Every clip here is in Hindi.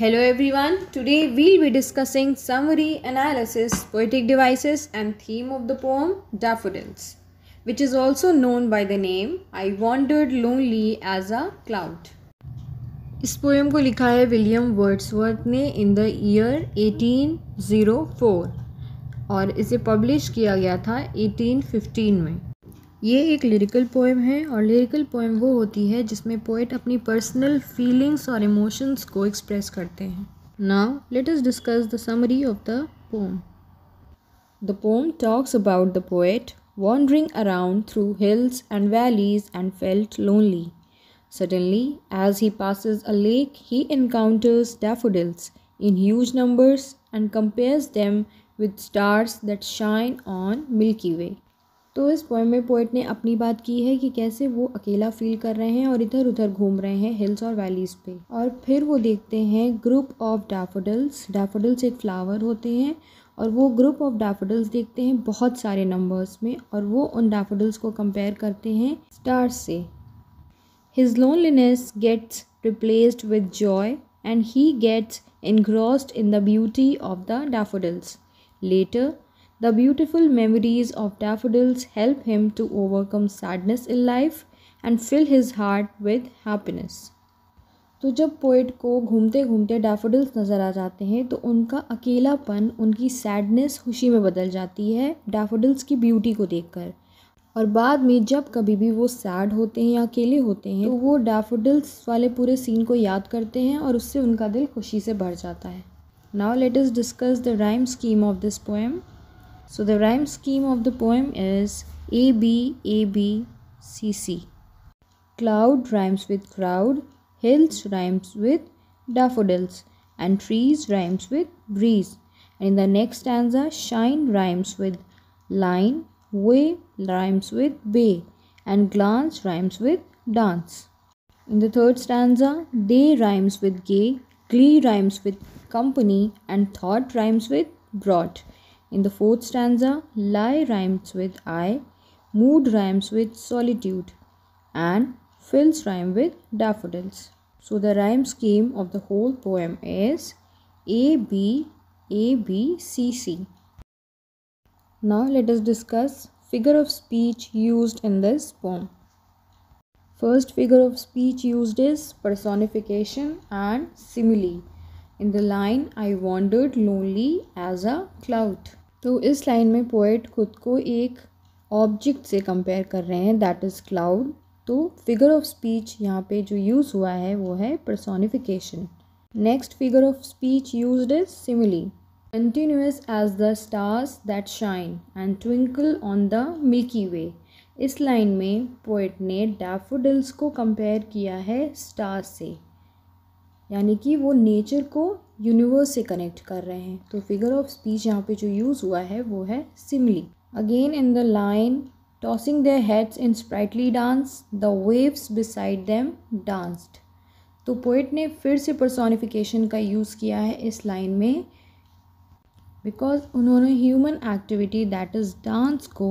Hello everyone, today we'll be discussing summary, analysis, poetic devices and theme of the poem Daffodils, which is also known by the name I Wandered Lonely as a Cloud. इस पोएम को लिखा है विलियम वर्ड्सवर्थ ने इन द ईयर 1804 और इसे पब्लिश किया गया था 1815 में ये एक लिरिकल पोएम है और लिरिकल पोएम वो होती है जिसमें पोइट अपनी पर्सनल फीलिंग्स और इमोशंस को एक्सप्रेस करते हैं now let us discuss the summary of the poem the poem talks about the poet wandering around through hills and valleys and felt lonely suddenly as he passes a lake he encounters daffodils in huge numbers and compares them with stars that shine on Milky Way तो इस पॉइंट में पोइट ने अपनी बात की है कि कैसे वो अकेला फील कर रहे हैं और इधर उधर घूम रहे हैं हिल्स और वैलीज़ पे और फिर वो देखते हैं ग्रुप ऑफ डैफोडल्स डैफोडल्स एक फ्लावर होते हैं और वो ग्रुप ऑफ डैफोडल्स देखते हैं बहुत सारे नंबर्स में और वो उन डैफोडल्स को कंपेयर करते हैं स्टार्स से his loneliness gets replaced with joy and he gets engrossed in the beauty of the daffodils later The beautiful memories of daffodils help him to overcome sadness in life and fill his heart with happiness. तो जब पोइट को घूमते घूमते डैफोडिल्स नज़र आ जाते हैं तो उनका अकेलापन उनकी सैडनेस खुशी में बदल जाती है डैफोडिल्स की ब्यूटी को देखकर और बाद में जब कभी भी वो सैड होते हैं या अकेले होते हैं तो वो डैफोडिल्स वाले पूरे सीन को याद करते हैं और उससे उनका दिल खुशी से भर जाता है now let us discuss the rhyme scheme of this poem So the rhyme scheme of the poem is A B A B C C. Cloud rhymes with crowd, hills rhymes with daffodils, and trees rhymes with breeze. And in the next stanza, shine rhymes with line, way rhymes with bay, and glance rhymes with dance. In the third stanza, day rhymes with gay, glee rhymes with company, and thought rhymes with brought. In the fourth stanza, lie rhymes with I, mood rhymes with solitude, and fills rhyme with daffodils. So the rhyme scheme of the whole poem is A B A B C C. Now let us discuss figure of speech used in this poem. First figure of speech used is personification and simile. In the line, I wandered lonely as a cloud. तो इस लाइन में पोइट खुद को एक ऑब्जेक्ट से कंपेयर कर रहे हैं दैट इज़ क्लाउड तो फिगर ऑफ स्पीच यहाँ पे जो यूज़ हुआ है वो है personification next figure of speech use is simile continues as the stars that shine and twinkle on the Milky Way इस लाइन में पोइट ने डैफोडिल्स को कंपेयर किया है स्टार से यानी कि वो नेचर को यूनिवर्स से कनेक्ट कर रहे हैं तो फिगर ऑफ स्पीच यहाँ पे जो यूज़ हुआ है वो है simile again in the line tossing their heads in sprightly dance the waves beside them danced तो पोइट ने फिर से पर्सोनिफिकेशन का यूज़ किया है इस लाइन में बिकॉज उन्होंने human activity that is dance को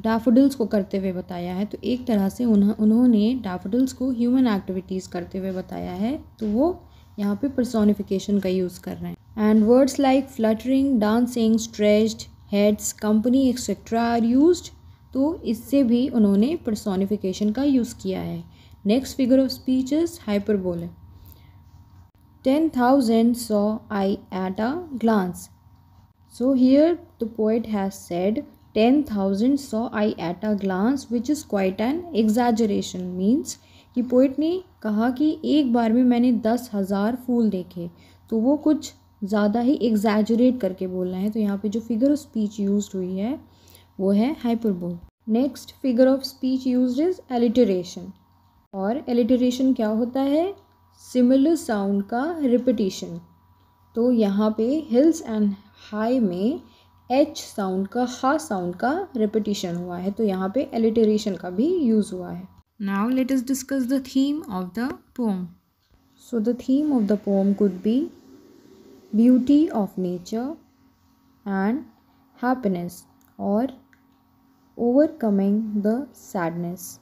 डाफोडिल्स को करते हुए बताया है तो एक तरह से उन्होंने डाफोडिल्स को ह्यूमन एक्टिविटीज़ करते हुए बताया है तो वो यहाँ पे प्रसोनिफिकेशन का यूज़ कर रहे हैं and words like fluttering dancing stretched heads company etcetera are use तो इससे भी उन्होंने प्रसोनिफिकेशन का यूज़ किया है next figure of speech hyperbole ten thousand saw I at a glance so here the poet has said thousand saw I at a glance which is quite an exaggeration means कि पोइट ने कहा कि एक बार में मैंने दस हज़ार फूल देखे तो वो कुछ ज़्यादा ही एग्जैजरेट करके बोलना है तो यहाँ पे जो फिगर ऑफ स्पीच यूज हुई है वो है hyperbole next figure of speech use is alliteration और एलिटरेशन क्या होता है सिमिलर साउंड का रिपीटिशन तो यहाँ पे हिल्स एंड हाई में एच साउंड का हा साउंड का रिपीटिशन हुआ है तो यहाँ पे एलिटरेशन का भी यूज़ हुआ है now let us discuss the theme of the poem so the theme of the poem could be beauty of nature and happiness और ओवरकमिंग द सैडनेस